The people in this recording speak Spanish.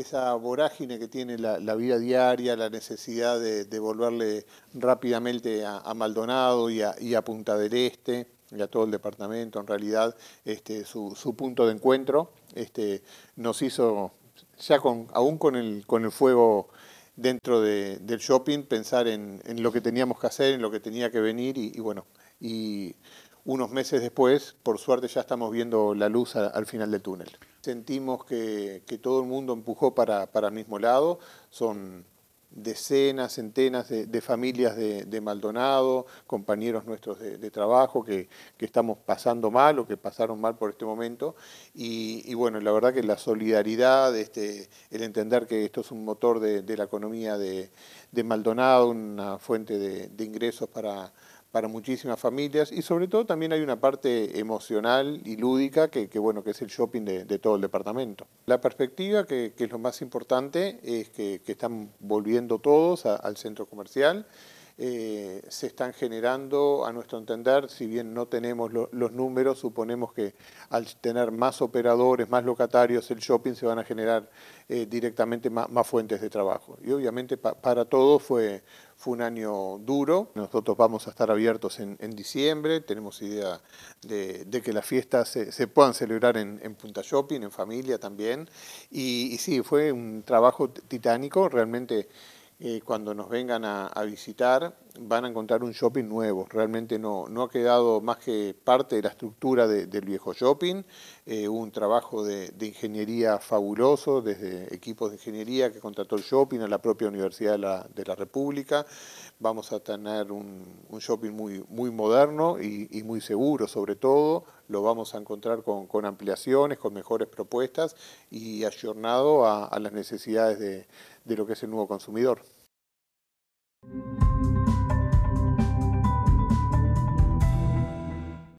esa vorágine que tiene la, vida diaria, la necesidad de, volverle rápidamente a, Maldonado y a, Punta del Este y a todo el departamento, en realidad, este, su, punto de encuentro este, nos hizo, ya con, aún con el, con el fuego dentro del shopping, pensar en, lo que teníamos que hacer, en lo que tenía que venir y, y bueno, y unos meses después, por suerte ya estamos viendo la luz al final del túnel. Sentimos que, todo el mundo empujó para, el mismo lado, son decenas, centenas de, familias de, Maldonado, compañeros nuestros de, trabajo que, estamos pasando mal o que pasaron mal por este momento. Y, bueno, la verdad que la solidaridad, este, el entender que esto es un motor de, la economía de, Maldonado, una fuente de ingresos para para muchísimas familias y sobre todo también hay una parte emocional y lúdica que, bueno, que es el shopping de, todo el departamento. La perspectiva, que, es lo más importante, es que, están volviendo todos al centro comercial eh, se están generando, a nuestro entender, si bien no tenemos los números, suponemos que al tener más operadores, más locatarios, el shopping se van a generar eh, directamente más, fuentes de trabajo. Y obviamente para todos fue, un año duro. Nosotros vamos a estar abiertos en, diciembre, tenemos idea de, que las fiestas se, puedan celebrar en, Punta Shopping, en familia también. Y, y sí, fue un trabajo titánico, realmente eh, cuando nos vengan a visitar van a encontrar un shopping nuevo. Realmente no, ha quedado más que parte de la estructura del viejo shopping, eh, un trabajo de, ingeniería fabuloso, desde equipos de ingeniería que contrató el shopping a la propia Universidad de la, República. Vamos a tener un, shopping muy, muy moderno y, muy seguro, sobre todo. Lo vamos a encontrar con, ampliaciones, con mejores propuestas y ayornado a, a las necesidades de, lo que es el nuevo consumidor.